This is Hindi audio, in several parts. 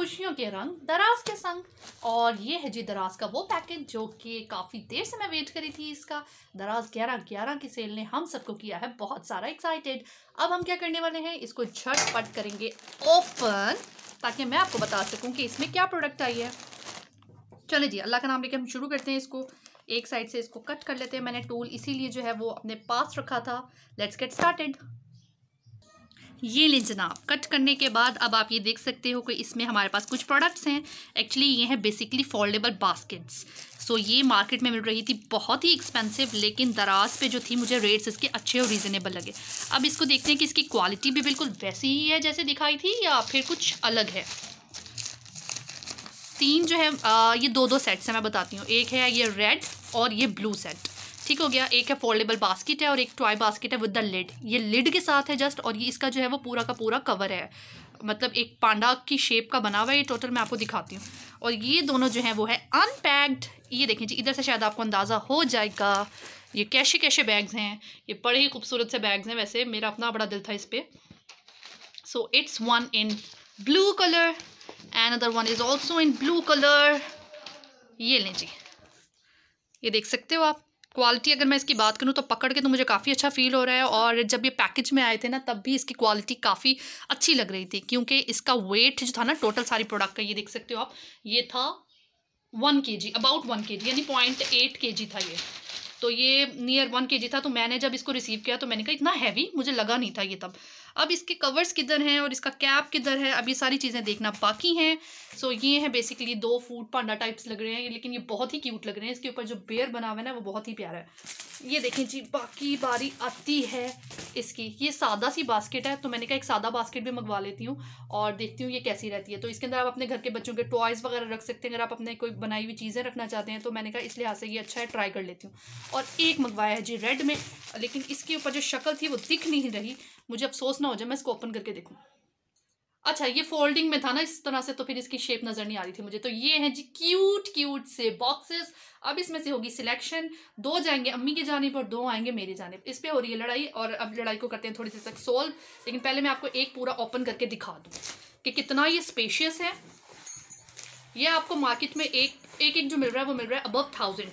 खुशियों के रंग दराज के संग और ये है जी दराज का वो पैकेज जो कि काफ़ी देर से मैं वेट करी थी इसका दराज ग्यारह ग्यारह की सेल ने हम सबको किया है बहुत सारा एक्साइटेड अब हम क्या करने वाले हैं इसको झटपट करेंगे ओपन ताकि मैं आपको बता सकूँ कि इसमें क्या प्रोडक्ट आई है चले जी अल्लाह का नाम लेके हम शुरू करते हैं इसको एक साइड से इसको कट कर लेते हैं मैंने टूल इसीलिए जो है वो अपने पास रखा था लेट्स गेट स्टार्टेड ये लें जनाब कट करने के बाद अब आप ये देख सकते हो कि इसमें हमारे पास कुछ प्रोडक्ट्स हैं एक्चुअली ये हैं बेसिकली फोल्डेबल बास्केट्स सो ये मार्केट में मिल रही थी बहुत ही एक्सपेंसिव लेकिन दराज पे जो थी मुझे रेट्स इसके अच्छे और रीज़नेबल लगे अब इसको देखते हैं कि इसकी क्वालिटी भी बिल्कुल वैसी ही है जैसे दिखाई थी या फिर कुछ अलग है तीन जो है आ, ये दो दो सेट्स हैं मैं बताती हूँ एक है ये रेड और ये ब्लू सेट ठीक हो गया एक है फोल्डेबल बास्केट है और एक toy basket with the lid लिड ये लिड के साथ है जस्ट और ये इसका जो है वो पूरा का पूरा कवर है मतलब एक पांडा की शेप का बना हुआ है ये टोटल मैं आपको दिखाती हूँ और ये दोनों जो है वो है अनपैक्ड ये देखें जी इधर से शायद आपको अंदाज़ा हो जाएगा ये कैसे कैसे बैग्स हैं ये बड़े ही खूबसूरत से बैग्स हैं वैसे मेरा अपना बड़ा दिल था इस पर so it's one in blue colour and other one is also in blue colour ये लें जी ये देख सकते हो आप क्वालिटी अगर मैं इसकी बात करूँ तो पकड़ के तो मुझे काफ़ी अच्छा फील हो रहा है और जब ये पैकेज में आए थे ना तब भी इसकी क्वालिटी काफ़ी अच्छी लग रही थी क्योंकि इसका वेट जो था ना टोटल सारी प्रोडक्ट का ये देख सकते हो आप ये था वन के जी अबाउट वन के जी यानी पॉइंट एट के जी था ये तो ये नियर वन के था तो मैंने जब इसको रिसीव किया तो मैंने कहा इतना हैवी मुझे लगा नहीं था ये तब अब इसके कवर्स किधर हैं और इसका कैप किधर है अब ये सारी चीज़ें देखना बाकी हैं सो ये हैं बेसिकली दो फूड पांडा टाइप्स लग रहे हैं लेकिन ये बहुत ही क्यूट लग रहे हैं इसके ऊपर जो बेयर बना हुआ है ना वो बहुत ही प्यारा है ये देखें जी बाकी बारी आती है इसकी ये सादा सी बास्केट है तो मैंने कहा एक सादा बास्केट भी मंगवा लेती हूँ और देखती हूँ ये कैसी रहती है तो इसके अंदर आप अपने घर के बच्चों के टॉयज़ वगैरह रख सकते हैं अगर आप अपने कोई बनाई हुई चीज़ें रखना चाहते हैं तो मैंने कहा इस लिहाज से ये अच्छा है ट्राई कर लेती हूँ और एक मंगवाया है जी रेड में लेकिन इसके ऊपर जो शक्ल थी वो दिख नहीं रही मुझे अफसोस ना हो जाए मैं इसको ओपन करके देखूँ अच्छा ये फोल्डिंग में था ना इस तरह से तो फिर इसकी शेप नज़र नहीं आ रही थी मुझे तो ये है जी क्यूट क्यूट से बॉक्सेस अब इसमें से होगी सिलेक्शन दो जाएंगे अम्मी की जानब और दो आएंगे मेरी जानब इस पर हो रही है लड़ाई और अब लड़ाई को करते हैं थोड़ी देर तक सोल्व लेकिन पहले मैं आपको एक पूरा ओपन करके दिखा दूँ कि कितना ये स्पेशियस है ये आपको मार्केट में एक एक एक जो मिल रहा है वो मिल रहा है अबव थाउजेंड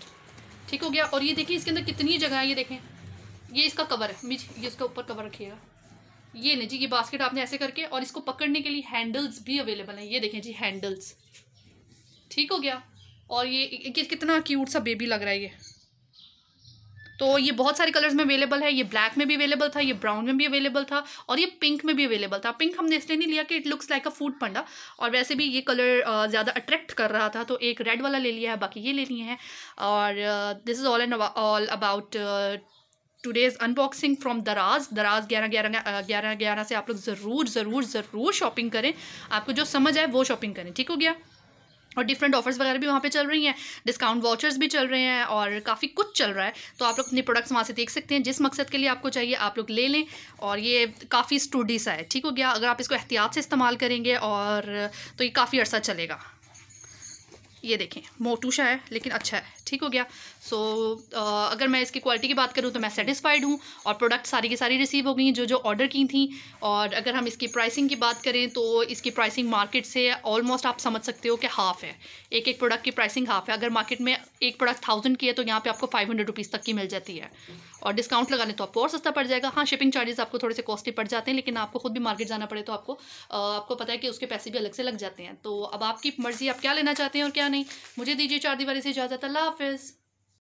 ठीक हो गया और ये देखिए इसके अंदर कितनी जगह है ये देखें ये इसका कवर है मिज ये इसका ऊपर कवर रखिएगा ये नहीं जी ये बास्केट आपने ऐसे करके और इसको पकड़ने के लिए हैंडल्स भी अवेलेबल हैं ये देखें जी हैंडल्स ठीक हो गया और ये, कितना क्यूट सा बेबी लग रहा है ये तो ये बहुत सारे कलर्स में अवेलेबल है ये ब्लैक में भी अवेलेबल था ये ब्राउन में भी अवेलेबल था और ये पिंक में भी अवेलेबल था पिंक हमने इसलिए नहीं लिया कि it looks like a Foodpanda और वैसे भी ये कलर ज़्यादा अट्रैक्ट कर रहा था तो एक रेड वाला ले लिया है बाकी ये ले लिए हैं और this is all and all about today's unboxing from Daraz Daraz ग्यारह ग्यारह ग्यारह ग्यारह से आप लोग ज़रूर ज़रूर ज़रूर शॉपिंग करें आपको जो समझ आए वो शॉपिंग करें ठीक हो गया और डिफरेंट ऑफर्स वगैरह भी वहाँ पे चल रही हैं डिस्काउंट वाचर्स भी चल रहे हैं और काफ़ी कुछ चल रहा है तो आप लोग अपने प्रोडक्ट्स वहाँ से देख सकते हैं जिस मकसद के लिए आपको चाहिए आप लोग ले लें और ये काफ़ी स्टूडी सा है ठीक हो गया अगर आप इसको एहतियात से इस्तेमाल करेंगे और तो ये काफ़ी अर्सा चलेगा ये देखें मोटूशा है लेकिन अच्छा है ठीक हो गया सो so, अगर मैं इसकी क्वालिटी की बात करूँ तो मैं सेटिस्फाइड हूँ और प्रोडक्ट सारी की सारी रिसीव हो गई जो जो ऑर्डर की थी और अगर हम इसकी प्राइसिंग की बात करें तो इसकी प्राइसिंग मार्केट से ऑलमोस्ट आप समझ सकते हो कि हाफ़ है एक एक प्रोडक्ट की प्राइसिंग हाफ़ है अगर मार्केट में एक प्रोडक्ट थाउजेंड की है तो यहाँ पर आपको फाइव हंड्रेड रुपीज़ तक की मिल जाती है और डिस्काउंट लगाने तो आपको और सस्ता पड़ जाएगा हाँ शिपिंग चार्जेस आपको थोड़े से कॉस्टली पड़ जाते हैं लेकिन आपको खुद भी मार्केट जाना पड़े तो आपको आपको पता है कि उसके पैसे भी अलग से लग जाते हैं तो अब आपकी मर्ज़ी आप क्या लेना चाहते हैं और क्या नहीं मुझे दीजिए चार दीवारी से इजाज़त अल्लाह office.